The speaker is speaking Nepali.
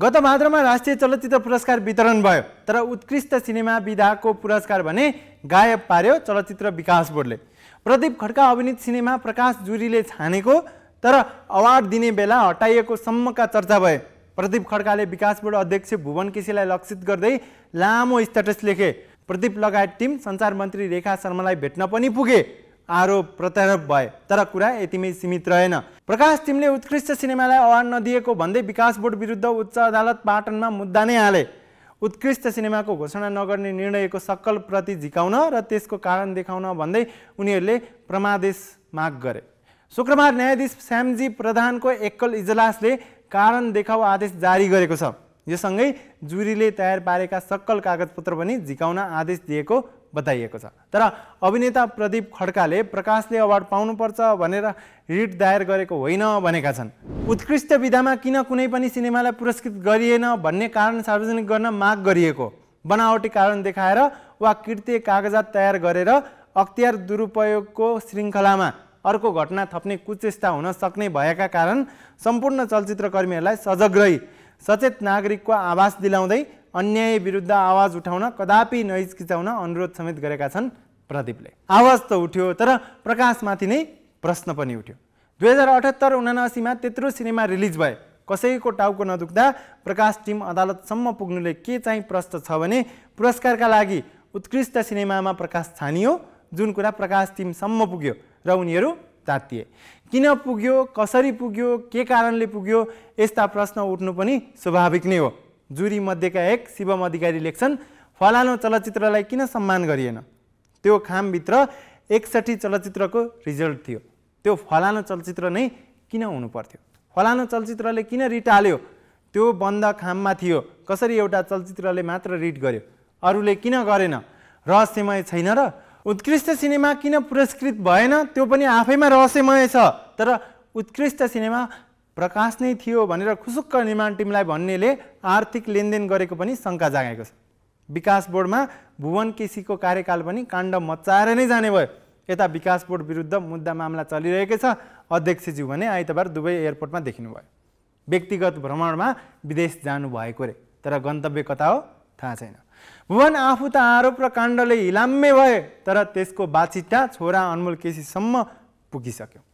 गत भाद्रमा राष्ट्रिय चलचित्र पुरस्कार वितरण भयो तर उत्कृष्ट सिनेमा विधाको पुरस्कार भने गायब पार्यो चलचित्र विकास बोर्डले प्रदीप खड्का अभिनीत सिनेमा प्रकाश जुरीले छानेको तर अवार्ड दिने बेला हटाइएको सम्मका चर्चा भए प्रदीप खड्काले विकास बोर्ड अध्यक्ष भुवन केसीलाई लक्षित गर्दै लामो स्ट्याटस लेखे प्रदीप लगायत टिम सञ्चार मन्त्री रेखा शर्मालाई भेट्न पनि पुगे आरोप प्रत्यारोप भए तर कुरा यतिमै सीमित रहेन प्रकाश तिमले उत्कृष्ट सिनेमालाई अवार्ड नदिएको भन्दै विकास बोर्ड विरुद्ध उच्च अदालत पाटनमा मुद्दा नै हाले उत्कृष्ट सिनेमाको घोषणा नगर्ने निर्णयको सकल प्रति झिकाउन र त्यसको कारण देखाउन भन्दै उनीहरूले प्रमादेश माग गरे शुक्रबार न्यायाधीश श्यामजी प्रधानको एकल इजलासले कारण देखाउ आदेश जारी गरेको छ योसँगै जुरीले तयार पारेका सक्कल कागजपत्र पनि झिकाउन आदेश दिएको बताइएको छ तर अभिनेता प्रदीप खड्काले प्रकाशले अवार्ड पाउनुपर्छ भनेर रिट दायर गरेको होइन भनेका छन् उत्कृष्ट विधामा किन कुनै पनि सिनेमालाई पुरस्कृत गरिएन भन्ने कारण सार्वजनिक गर्न माग गरिएको बनावटी कारण देखाएर वा कृत्य कागजात तयार गरेर अख्तियार दुरुपयोगको श्रृङ्खलामा अर्को घटना थप्ने कुचेष्टा हुन सक्ने भएका कारण सम्पूर्ण चलचित्रकर्मीहरूलाई सजग रही सचेत नागरिकको आभास दिलाउँदै अन्याय विरुद्ध आवाज उठाउन कदापि नहिचकिचाउन अनुरोध समेत गरेका छन् प्रदीपले आवाज त उठ्यो तर प्रकाशमाथि नै प्रश्न पनि उठ्यो दुई हजार अठहत्तर उनासीमा त्यत्रो सिनेमा रिलिज भए कसैको टाउको नदुख्दा प्रकाश टिम अदालतसम्म पुग्नुले के चाहिँ प्रष्ट छ भने पुरस्कारका लागि उत्कृष्ट सिनेमामा प्रकाश छानियो जुन कुरा प्रकाश टिमसम्म पुग्यो र उनीहरू तातिए किन पुग्यो कसरी पुग्यो के कारणले पुग्यो यस्ता प्रश्न उठ्नु पनि स्वाभाविक नै हो जुरी मध्येका एक शिवम अधिकारी लेख्छन् फलानु चलचित्रलाई किन सम्मान गरिएन त्यो खामभित्र एकसठी चलचित्रको रिजल्ट थियो त्यो फलानु चलचित्र नै किन हुनु पर्थ्यो फलानु चलचित्रले किन रिट हाल्यो त्यो बन्द खाममा थियो कसरी एउटा चलचित्रले मात्र रिट गर्यो अरूले किन गरेन रहस्यमय छैन र उत्कृष्ट सिनेमा किन पुरस्कृत भएन त्यो पनि आफैमा रहस्यमय छ तर उत्कृष्ट सिनेमा प्रकाश नै थियो भनेर खुसुक्क निर्माण टिमलाई भन्नेले आर्थिक लेनदेन गरेको पनि शङ्का जागेको छ विकास बोर्डमा भुवन केसीको कार्यकाल पनि काण्ड मचाएर नै जाने भयो यता विकास बोर्ड विरुद्ध मुद्दा मामला चलिरहेकै छ अध्यक्षज्यू भने आइतबार दुवै एयरपोर्टमा देखिनुभयो व्यक्तिगत भ्रमणमा विदेश जानुभएको रे तर गन्तव्य कता हो थाहा छैन भुवन आफू त आरोप र काण्डले हिलाम्मे भए तर त्यसको बाचिटा छोरा अनमोल केसीसम्म पुगिसक्यो